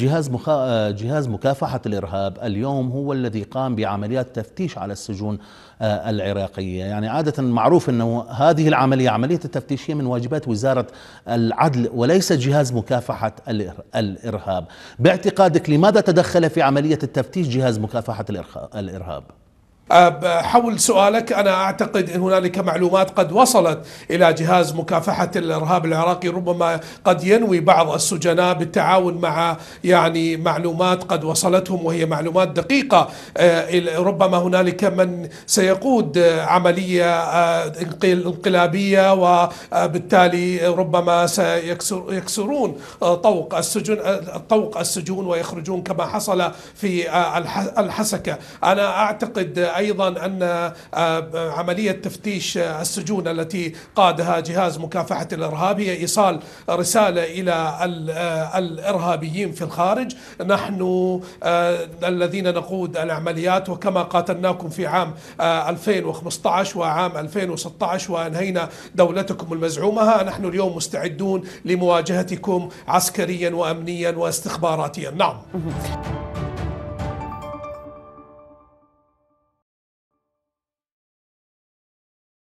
جهاز مخا... جهاز مكافحة الإرهاب اليوم هو الذي قام بعمليات تفتيش على السجون آه، العراقية يعني عادة معروف أنه هذه العملية عملية التفتيش هي من واجبات وزارة العدل وليس جهاز مكافحة الإرهاب باعتقادك لماذا تدخل في عملية التفتيش جهاز مكافحة الإرهاب؟ حول سؤالك انا اعتقد ان هنالك معلومات قد وصلت الى جهاز مكافحه الارهاب العراقي ربما قد ينوي بعض السجناء بالتعاون مع يعني معلومات قد وصلتهم وهي معلومات دقيقه آه، ربما هنالك من سيقود آه، عمليه آه، انقلابيه وبالتالي ربما سيكسرون طوق السجن طوق السجون ويخرجون كما حصل في الحسكه انا اعتقد ايضا ان آه، عمليه تفتيش آه، السجون التي قادها جهاز مكافحه الارهاب هي ايصال رساله الى آه، الارهابيين في الخارج نحن الذين نقود العمليات وكما قاتلناكم في عام 2015 وعام 2016 وانهينا دولتكم المزعومه نحن اليوم مستعدون لمواجهتكم عسكريا وامنيا واستخباراتيا نعم